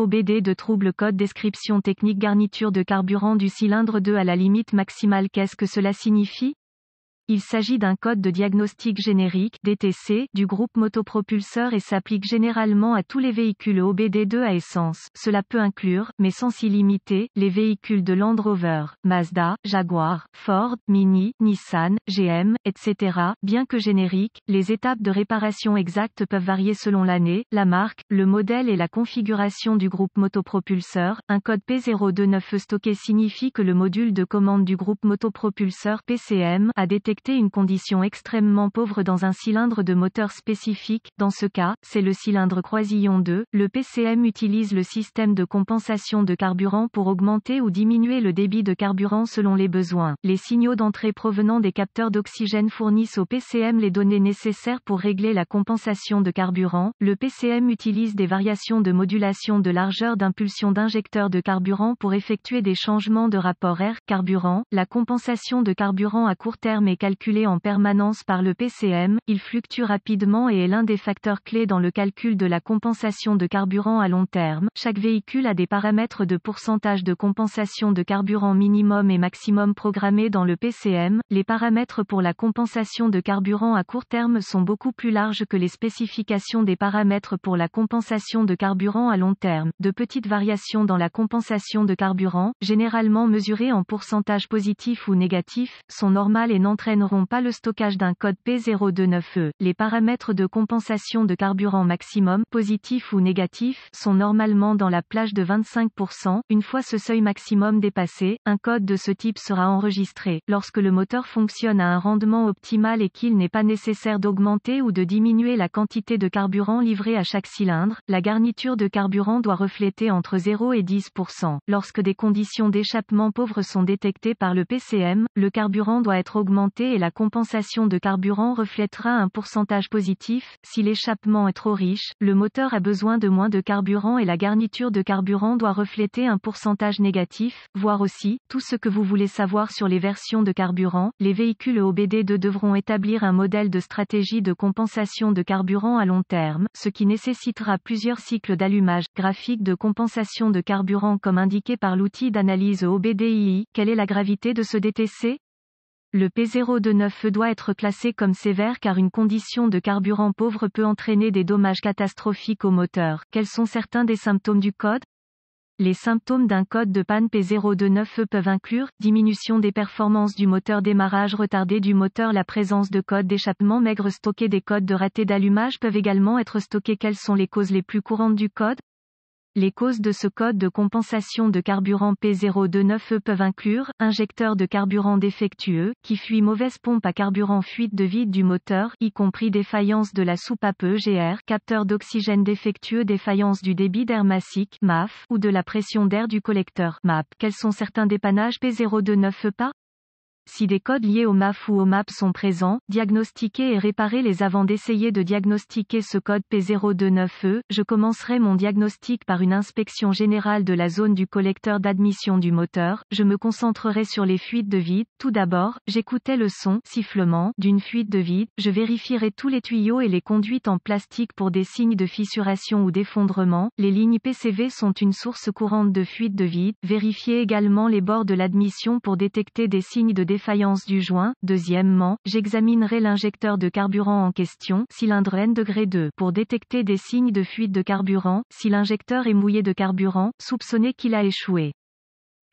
OBD de trouble code description technique garniture de carburant du cylindre 2 à la limite maximale qu'est-ce que cela signifie il s'agit d'un code de diagnostic générique DTC du groupe motopropulseur et s'applique généralement à tous les véhicules OBD2 à essence. Cela peut inclure, mais sans s'y limiter, les véhicules de Land Rover, Mazda, Jaguar, Ford, Mini, Nissan, GM, etc. Bien que générique, les étapes de réparation exactes peuvent varier selon l'année, la marque, le modèle et la configuration du groupe motopropulseur. Un code P029 stocké signifie que le module de commande du groupe motopropulseur PCM a détecté une condition extrêmement pauvre dans un cylindre de moteur spécifique, dans ce cas, c'est le cylindre croisillon 2. Le PCM utilise le système de compensation de carburant pour augmenter ou diminuer le débit de carburant selon les besoins. Les signaux d'entrée provenant des capteurs d'oxygène fournissent au PCM les données nécessaires pour régler la compensation de carburant. Le PCM utilise des variations de modulation de largeur d'impulsion d'injecteur de carburant pour effectuer des changements de rapport air-carburant. La compensation de carburant à court terme est calculé en permanence par le PCM, il fluctue rapidement et est l'un des facteurs clés dans le calcul de la compensation de carburant à long terme. Chaque véhicule a des paramètres de pourcentage de compensation de carburant minimum et maximum programmés dans le PCM. Les paramètres pour la compensation de carburant à court terme sont beaucoup plus larges que les spécifications des paramètres pour la compensation de carburant à long terme. De petites variations dans la compensation de carburant, généralement mesurées en pourcentage positif ou négatif, sont normales et n'entraînent n'auront pas le stockage d'un code P029E. Les paramètres de compensation de carburant maximum, positif ou négatif, sont normalement dans la plage de 25%. Une fois ce seuil maximum dépassé, un code de ce type sera enregistré. Lorsque le moteur fonctionne à un rendement optimal et qu'il n'est pas nécessaire d'augmenter ou de diminuer la quantité de carburant livré à chaque cylindre, la garniture de carburant doit refléter entre 0 et 10%. Lorsque des conditions d'échappement pauvres sont détectées par le PCM, le carburant doit être augmenté et la compensation de carburant reflètera un pourcentage positif. Si l'échappement est trop riche, le moteur a besoin de moins de carburant et la garniture de carburant doit refléter un pourcentage négatif. voire aussi, tout ce que vous voulez savoir sur les versions de carburant. Les véhicules OBD2 devront établir un modèle de stratégie de compensation de carburant à long terme, ce qui nécessitera plusieurs cycles d'allumage, graphique de compensation de carburant comme indiqué par l'outil d'analyse OBDII. Quelle est la gravité de ce DTC le P029E doit être classé comme sévère car une condition de carburant pauvre peut entraîner des dommages catastrophiques au moteur. Quels sont certains des symptômes du code Les symptômes d'un code de panne P029E peuvent inclure diminution des performances du moteur, démarrage retardé du moteur, la présence de codes d'échappement maigre stockés, des codes de raté d'allumage peuvent également être stockés. Quelles sont les causes les plus courantes du code les causes de ce code de compensation de carburant P029E peuvent inclure injecteur de carburant défectueux, qui fuit mauvaise pompe à carburant fuite de vide du moteur, y compris défaillance de la soupape EGR, capteur d'oxygène défectueux, défaillance du débit d'air massique MAF, ou de la pression d'air du collecteur MAP. Quels sont certains dépannages P029E pas si des codes liés au MAF ou au MAP sont présents, diagnostiquez et réparer les avant d'essayer de diagnostiquer ce code P029E, je commencerai mon diagnostic par une inspection générale de la zone du collecteur d'admission du moteur, je me concentrerai sur les fuites de vide, tout d'abord, j'écoutais le son, sifflement, d'une fuite de vide, je vérifierai tous les tuyaux et les conduites en plastique pour des signes de fissuration ou d'effondrement, les lignes PCV sont une source courante de fuites de vide, vérifiez également les bords de l'admission pour détecter des signes de Faillance du joint. Deuxièmement, j'examinerai l'injecteur de carburant en question, cylindre N degré 2, pour détecter des signes de fuite de carburant. Si l'injecteur est mouillé de carburant, soupçonnez qu'il a échoué.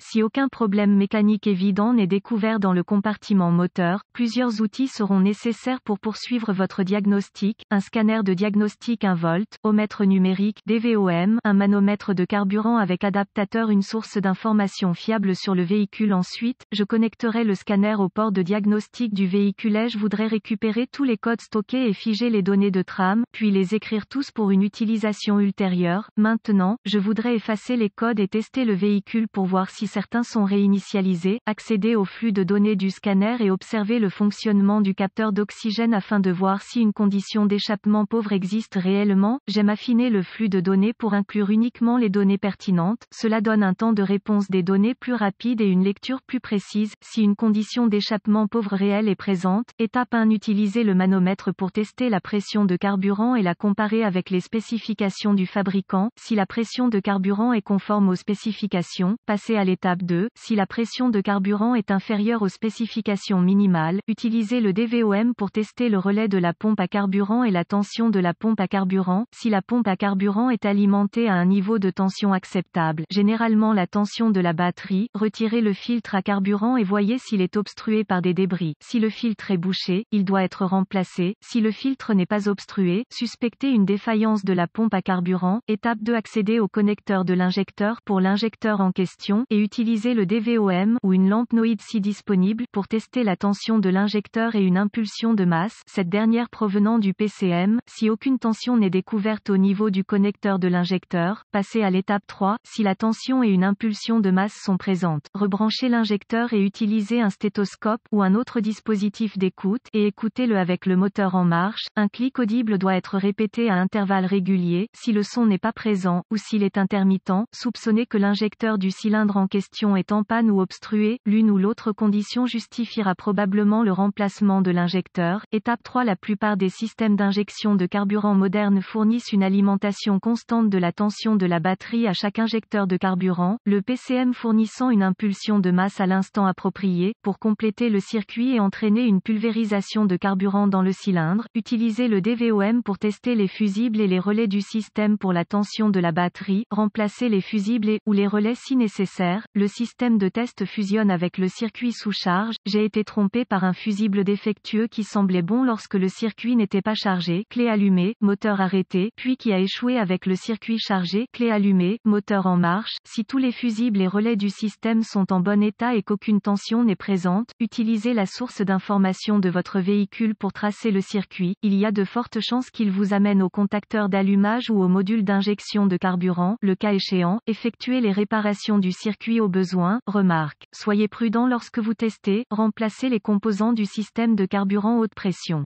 Si aucun problème mécanique évident n'est découvert dans le compartiment moteur, plusieurs outils seront nécessaires pour poursuivre votre diagnostic, un scanner de diagnostic 1 volt, omètre numérique, DVOM, un manomètre de carburant avec adaptateur une source d'information fiable sur le véhicule ensuite, je connecterai le scanner au port de diagnostic du véhicule et je voudrais récupérer tous les codes stockés et figer les données de tram, puis les écrire tous pour une utilisation ultérieure. Maintenant, je voudrais effacer les codes et tester le véhicule pour voir si certains sont réinitialisés, accéder au flux de données du scanner et observer le fonctionnement du capteur d'oxygène afin de voir si une condition d'échappement pauvre existe réellement. J'aime affiner le flux de données pour inclure uniquement les données pertinentes. Cela donne un temps de réponse des données plus rapide et une lecture plus précise. Si une condition d'échappement pauvre réelle est présente, étape 1 utiliser le manomètre pour tester la pression de carburant et la comparer avec les spécifications du fabricant. Si la pression de carburant est conforme aux spécifications, passer à l'étape Étape 2, si la pression de carburant est inférieure aux spécifications minimales, utilisez le DVOM pour tester le relais de la pompe à carburant et la tension de la pompe à carburant. Si la pompe à carburant est alimentée à un niveau de tension acceptable, généralement la tension de la batterie, retirez le filtre à carburant et voyez s'il est obstrué par des débris. Si le filtre est bouché, il doit être remplacé. Si le filtre n'est pas obstrué, suspectez une défaillance de la pompe à carburant. Étape 2 accéder au connecteur de l'injecteur pour l'injecteur en question et utiliser le DVOM ou une lampe si disponible pour tester la tension de l'injecteur et une impulsion de masse, cette dernière provenant du PCM, si aucune tension n'est découverte au niveau du connecteur de l'injecteur, passez à l'étape 3, si la tension et une impulsion de masse sont présentes, rebranchez l'injecteur et utilisez un stéthoscope ou un autre dispositif d'écoute et écoutez le avec le moteur en marche, un clic audible doit être répété à intervalles réguliers, si le son n'est pas présent, ou s'il est intermittent, soupçonnez que l'injecteur du cylindre en question est en panne ou obstruée, l'une ou l'autre condition justifiera probablement le remplacement de l'injecteur. Étape 3 La plupart des systèmes d'injection de carburant modernes fournissent une alimentation constante de la tension de la batterie à chaque injecteur de carburant, le PCM fournissant une impulsion de masse à l'instant approprié, pour compléter le circuit et entraîner une pulvérisation de carburant dans le cylindre. Utilisez le DVOM pour tester les fusibles et les relais du système pour la tension de la batterie, remplacer les fusibles et ou les relais si nécessaire, le système de test fusionne avec le circuit sous charge, j'ai été trompé par un fusible défectueux qui semblait bon lorsque le circuit n'était pas chargé, clé allumée, moteur arrêté, puis qui a échoué avec le circuit chargé, clé allumée, moteur en marche, si tous les fusibles et relais du système sont en bon état et qu'aucune tension n'est présente, utilisez la source d'information de votre véhicule pour tracer le circuit, il y a de fortes chances qu'il vous amène au contacteur d'allumage ou au module d'injection de carburant, le cas échéant, effectuez les réparations du circuit au besoin, remarque. Soyez prudent lorsque vous testez, remplacez les composants du système de carburant haute pression.